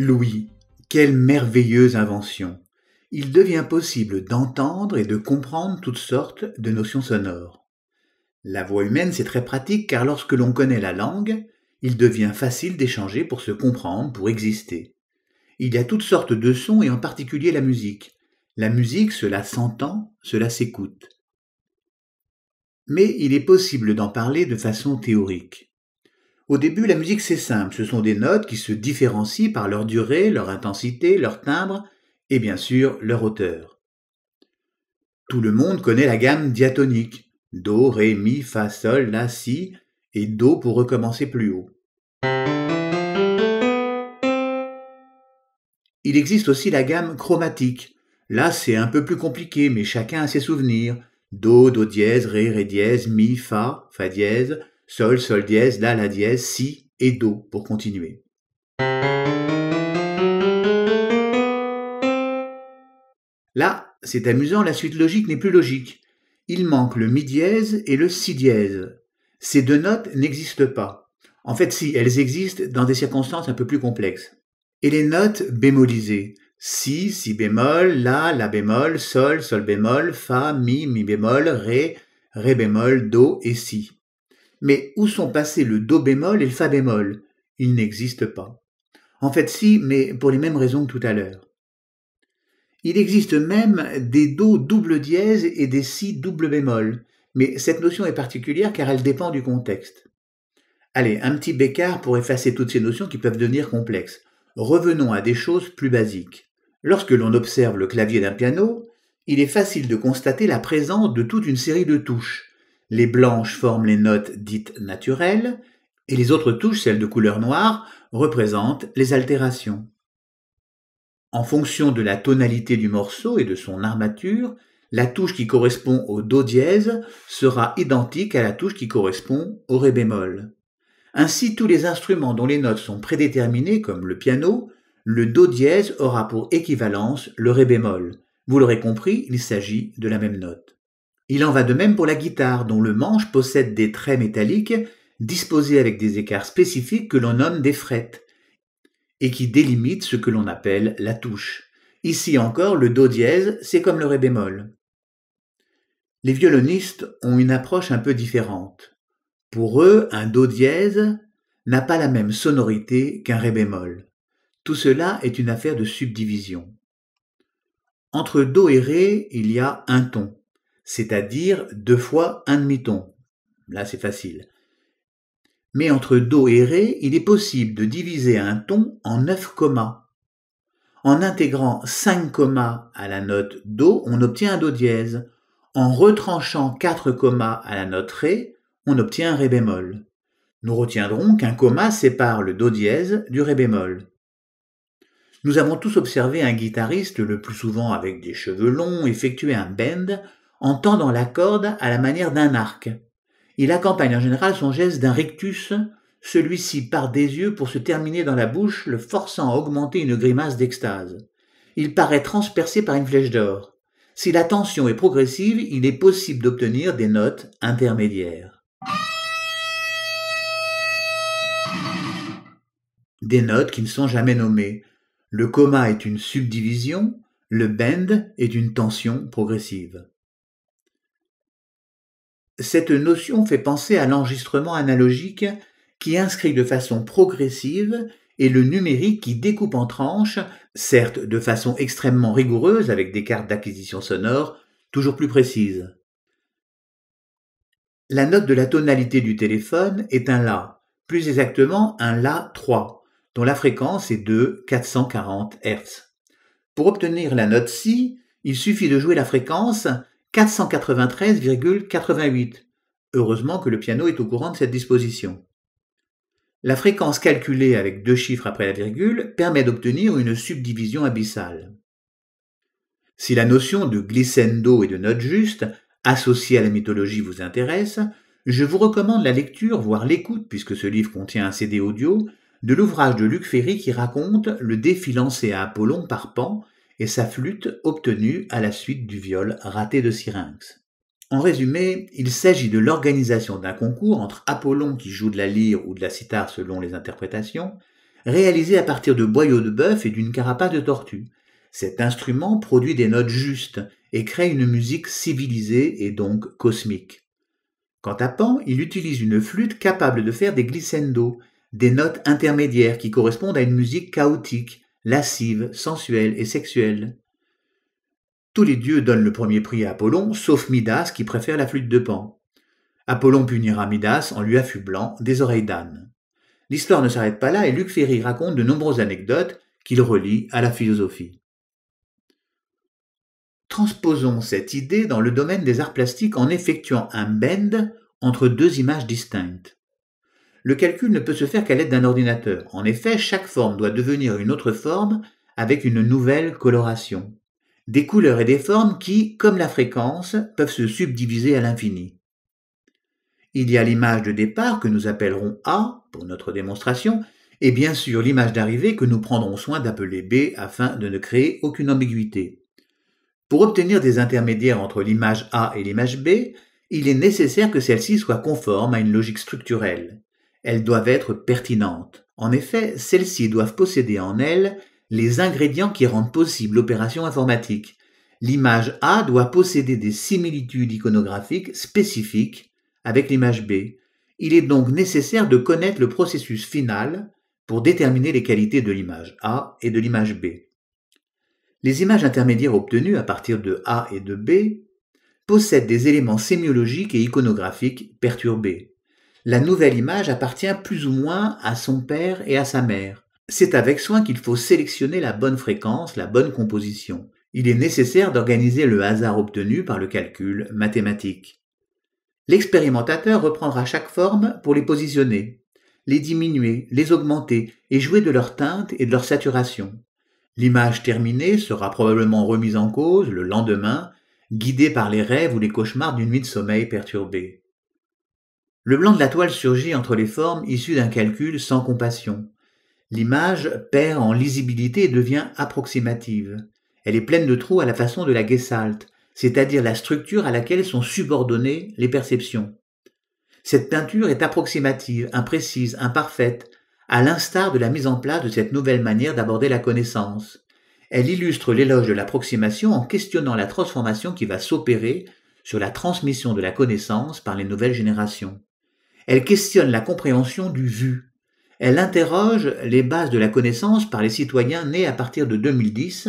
Louis, quelle merveilleuse invention Il devient possible d'entendre et de comprendre toutes sortes de notions sonores. La voix humaine, c'est très pratique car lorsque l'on connaît la langue, il devient facile d'échanger pour se comprendre, pour exister. Il y a toutes sortes de sons et en particulier la musique. La musique, cela s'entend, cela s'écoute. Mais il est possible d'en parler de façon théorique. Au début, la musique c'est simple, ce sont des notes qui se différencient par leur durée, leur intensité, leur timbre et bien sûr leur hauteur. Tout le monde connaît la gamme diatonique Do, Ré, Mi, Fa, Sol, La, Si et Do pour recommencer plus haut. Il existe aussi la gamme chromatique. Là, c'est un peu plus compliqué, mais chacun a ses souvenirs. Do, Do dièse, Ré, Ré dièse, Mi, Fa, Fa dièse, Sol, Sol dièse, La, La dièse, Si et Do pour continuer. Là, c'est amusant, la suite logique n'est plus logique. Il manque le Mi dièse et le Si dièse. Ces deux notes n'existent pas. En fait, si, elles existent dans des circonstances un peu plus complexes. Et les notes bémolisées, si, si bémol, la, la bémol, sol, sol bémol, fa, mi, mi bémol, ré, ré bémol, do et si. Mais où sont passés le Do bémol et le Fa bémol Ils n'existent pas. En fait, si, mais pour les mêmes raisons que tout à l'heure. Il existe même des Do double dièse et des Si double bémol, mais cette notion est particulière car elle dépend du contexte. Allez, un petit bécard pour effacer toutes ces notions qui peuvent devenir complexes. Revenons à des choses plus basiques. Lorsque l'on observe le clavier d'un piano, il est facile de constater la présence de toute une série de touches, les blanches forment les notes dites naturelles, et les autres touches, celles de couleur noire, représentent les altérations. En fonction de la tonalité du morceau et de son armature, la touche qui correspond au Do dièse sera identique à la touche qui correspond au Ré bémol. Ainsi, tous les instruments dont les notes sont prédéterminées, comme le piano, le Do dièse aura pour équivalence le Ré bémol. Vous l'aurez compris, il s'agit de la même note. Il en va de même pour la guitare, dont le manche possède des traits métalliques disposés avec des écarts spécifiques que l'on nomme des frettes, et qui délimitent ce que l'on appelle la touche. Ici encore, le Do dièse, c'est comme le Ré bémol. Les violonistes ont une approche un peu différente. Pour eux, un Do dièse n'a pas la même sonorité qu'un Ré bémol. Tout cela est une affaire de subdivision. Entre Do et Ré, il y a un ton c'est-à-dire deux fois un demi-ton. Là, c'est facile. Mais entre Do et Ré, il est possible de diviser un ton en neuf commas. En intégrant cinq commas à la note Do, on obtient un Do dièse. En retranchant quatre commas à la note Ré, on obtient un Ré bémol. Nous retiendrons qu'un coma sépare le Do dièse du Ré bémol. Nous avons tous observé un guitariste, le plus souvent avec des cheveux longs, effectuer un bend en tendant la corde à la manière d'un arc. Il accompagne en général son geste d'un rictus. celui-ci part des yeux pour se terminer dans la bouche, le forçant à augmenter une grimace d'extase. Il paraît transpercé par une flèche d'or. Si la tension est progressive, il est possible d'obtenir des notes intermédiaires. Des notes qui ne sont jamais nommées. Le coma est une subdivision, le bend est une tension progressive. Cette notion fait penser à l'enregistrement analogique qui inscrit de façon progressive et le numérique qui découpe en tranches, certes de façon extrêmement rigoureuse avec des cartes d'acquisition sonore toujours plus précises. La note de la tonalité du téléphone est un La, plus exactement un La 3, dont la fréquence est de 440 Hz. Pour obtenir la note Si, il suffit de jouer la fréquence 493,88. Heureusement que le piano est au courant de cette disposition. La fréquence calculée avec deux chiffres après la virgule permet d'obtenir une subdivision abyssale. Si la notion de glissando et de note juste associée à la mythologie vous intéresse, je vous recommande la lecture, voire l'écoute, puisque ce livre contient un CD audio, de l'ouvrage de Luc Ferry qui raconte le défi lancé à Apollon par Pan et sa flûte obtenue à la suite du viol raté de Syrinx. En résumé, il s'agit de l'organisation d'un concours entre Apollon qui joue de la lyre ou de la cithare selon les interprétations, réalisé à partir de boyaux de bœuf et d'une carapace de tortue. Cet instrument produit des notes justes et crée une musique civilisée et donc cosmique. Quant à Pan, il utilise une flûte capable de faire des glissendo, des notes intermédiaires qui correspondent à une musique chaotique, lascive, sensuelle et sexuelle. Tous les dieux donnent le premier prix à Apollon, sauf Midas qui préfère la flûte de Pan. Apollon punira Midas en lui affublant des oreilles d'âne. L'histoire ne s'arrête pas là et Luc Ferry raconte de nombreuses anecdotes qu'il relie à la philosophie. Transposons cette idée dans le domaine des arts plastiques en effectuant un bend entre deux images distinctes le calcul ne peut se faire qu'à l'aide d'un ordinateur. En effet, chaque forme doit devenir une autre forme avec une nouvelle coloration. Des couleurs et des formes qui, comme la fréquence, peuvent se subdiviser à l'infini. Il y a l'image de départ que nous appellerons A pour notre démonstration, et bien sûr l'image d'arrivée que nous prendrons soin d'appeler B afin de ne créer aucune ambiguïté. Pour obtenir des intermédiaires entre l'image A et l'image B, il est nécessaire que celle-ci soit conforme à une logique structurelle. Elles doivent être pertinentes. En effet, celles-ci doivent posséder en elles les ingrédients qui rendent possible l'opération informatique. L'image A doit posséder des similitudes iconographiques spécifiques avec l'image B. Il est donc nécessaire de connaître le processus final pour déterminer les qualités de l'image A et de l'image B. Les images intermédiaires obtenues à partir de A et de B possèdent des éléments sémiologiques et iconographiques perturbés la nouvelle image appartient plus ou moins à son père et à sa mère. C'est avec soin qu'il faut sélectionner la bonne fréquence, la bonne composition. Il est nécessaire d'organiser le hasard obtenu par le calcul mathématique. L'expérimentateur reprendra chaque forme pour les positionner, les diminuer, les augmenter et jouer de leur teinte et de leur saturation. L'image terminée sera probablement remise en cause le lendemain, guidée par les rêves ou les cauchemars d'une nuit de sommeil perturbée. Le blanc de la toile surgit entre les formes issues d'un calcul sans compassion. L'image perd en lisibilité et devient approximative. Elle est pleine de trous à la façon de la Gestalt, c'est-à-dire la structure à laquelle sont subordonnées les perceptions. Cette peinture est approximative, imprécise, imparfaite, à l'instar de la mise en place de cette nouvelle manière d'aborder la connaissance. Elle illustre l'éloge de l'approximation en questionnant la transformation qui va s'opérer sur la transmission de la connaissance par les nouvelles générations. Elle questionne la compréhension du vu. Elle interroge les bases de la connaissance par les citoyens nés à partir de 2010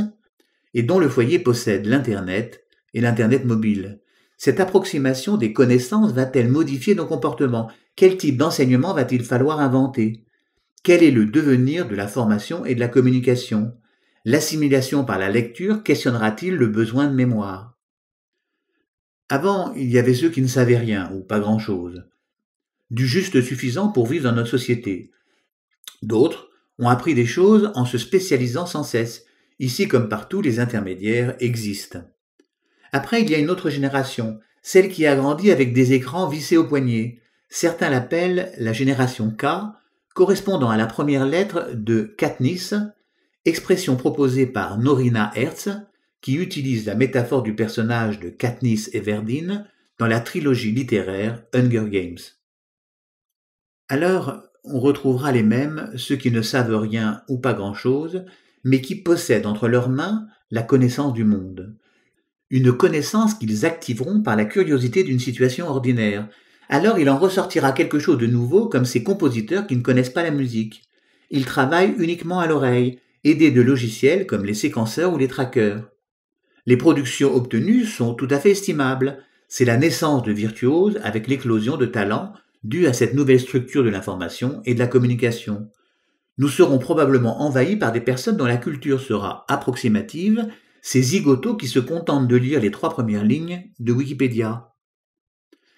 et dont le foyer possède l'Internet et l'Internet mobile. Cette approximation des connaissances va-t-elle modifier nos comportements Quel type d'enseignement va-t-il falloir inventer Quel est le devenir de la formation et de la communication L'assimilation par la lecture questionnera-t-il le besoin de mémoire Avant, il y avait ceux qui ne savaient rien ou pas grand-chose du juste suffisant pour vivre dans notre société. D'autres ont appris des choses en se spécialisant sans cesse. Ici comme partout, les intermédiaires existent. Après, il y a une autre génération, celle qui a grandi avec des écrans vissés au poignet. Certains l'appellent la génération K, correspondant à la première lettre de Katniss, expression proposée par Norina Hertz, qui utilise la métaphore du personnage de Katniss Everdeen dans la trilogie littéraire Hunger Games alors on retrouvera les mêmes, ceux qui ne savent rien ou pas grand-chose, mais qui possèdent entre leurs mains la connaissance du monde. Une connaissance qu'ils activeront par la curiosité d'une situation ordinaire. Alors il en ressortira quelque chose de nouveau comme ces compositeurs qui ne connaissent pas la musique. Ils travaillent uniquement à l'oreille, aidés de logiciels comme les séquenceurs ou les trackers. Les productions obtenues sont tout à fait estimables. C'est la naissance de virtuoses avec l'éclosion de talents dû à cette nouvelle structure de l'information et de la communication. Nous serons probablement envahis par des personnes dont la culture sera approximative, ces zigotos qui se contentent de lire les trois premières lignes de Wikipédia.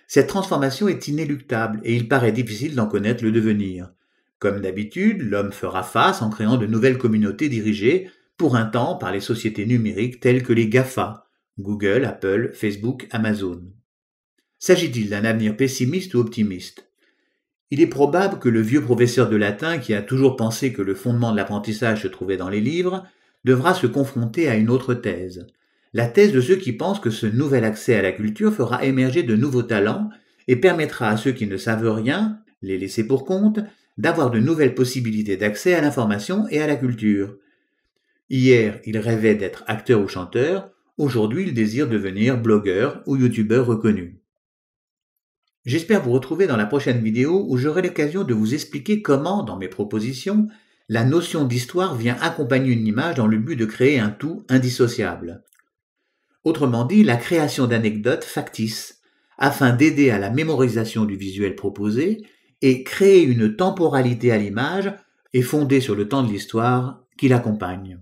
Cette transformation est inéluctable et il paraît difficile d'en connaître le devenir. Comme d'habitude, l'homme fera face en créant de nouvelles communautés dirigées pour un temps par les sociétés numériques telles que les GAFA, Google, Apple, Facebook, Amazon. S'agit-il d'un avenir pessimiste ou optimiste Il est probable que le vieux professeur de latin qui a toujours pensé que le fondement de l'apprentissage se trouvait dans les livres devra se confronter à une autre thèse, la thèse de ceux qui pensent que ce nouvel accès à la culture fera émerger de nouveaux talents et permettra à ceux qui ne savent rien, les laisser pour compte, d'avoir de nouvelles possibilités d'accès à l'information et à la culture. Hier, il rêvait d'être acteur ou chanteur, aujourd'hui il désire devenir blogueur ou youtubeur reconnu. J'espère vous retrouver dans la prochaine vidéo où j'aurai l'occasion de vous expliquer comment, dans mes propositions, la notion d'histoire vient accompagner une image dans le but de créer un tout indissociable. Autrement dit, la création d'anecdotes factices, afin d'aider à la mémorisation du visuel proposé et créer une temporalité à l'image et fondée sur le temps de l'histoire qui l'accompagne.